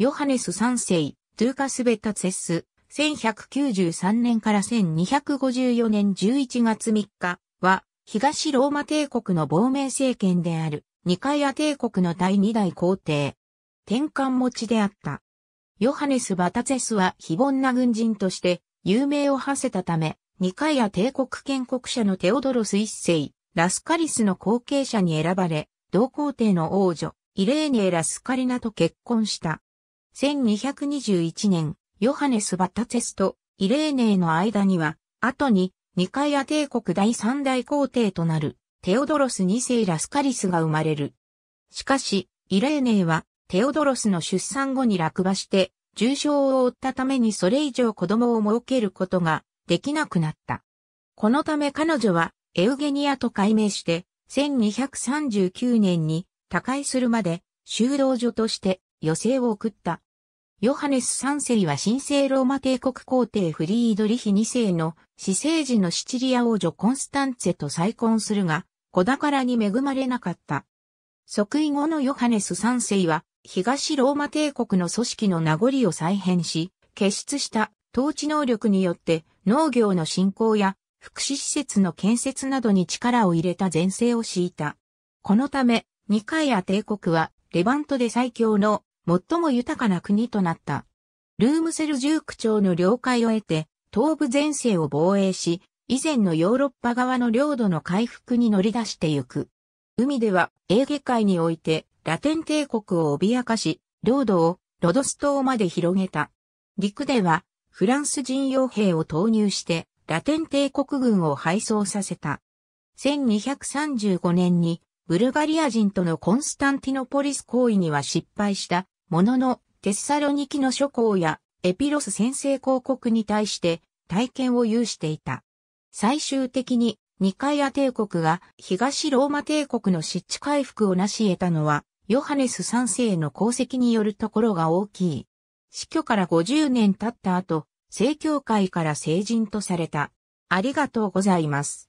ヨハネス3世、トゥーカス・ベタツェス、1193年から1254年11月3日は、東ローマ帝国の亡命政権である、ニカイア帝国の第2代皇帝。転換持ちであった。ヨハネス・バタツェスは非凡な軍人として、有名を馳せたため、ニカイア帝国建国者のテオドロス一世、ラスカリスの後継者に選ばれ、同皇帝の王女、イレーニエ・ラスカリナと結婚した。1221年、ヨハネス・バタテェスとイレーネーの間には、後にニカイア帝国第三大皇帝となるテオドロス2世ラスカリスが生まれる。しかし、イレーネーはテオドロスの出産後に落馬して重傷を負ったためにそれ以上子供を設けることができなくなった。このため彼女はエウゲニアと改名して1239年に他界するまで修道所として余生を送った。ヨハネス3世は神聖ローマ帝国皇帝フリードリヒ2世の死生時のシチリア王女コンスタンツェと再婚するが、子宝に恵まれなかった。即位後のヨハネス3世は、東ローマ帝国の組織の名残を再編し、結出した統治能力によって農業の振興や福祉施設の建設などに力を入れた前世を敷いた。このため、ニカイア帝国はレバントで最強の最も豊かな国となった。ルームセルジューク朝の了解を得て、東部前線を防衛し、以前のヨーロッパ側の領土の回復に乗り出してゆく。海では、エーゲ海において、ラテン帝国を脅かし、領土をロドス島まで広げた。陸では、フランス人傭兵を投入して、ラテン帝国軍を敗走させた。1235年に、ブルガリア人とのコンスタンティノポリス行為には失敗したものの、テッサロニキの諸侯やエピロス先制広告に対して体験を有していた。最終的にニカイア帝国が東ローマ帝国の湿地回復を成し得たのは、ヨハネス3世の功績によるところが大きい。死去から50年経った後、正教会から聖人とされた。ありがとうございます。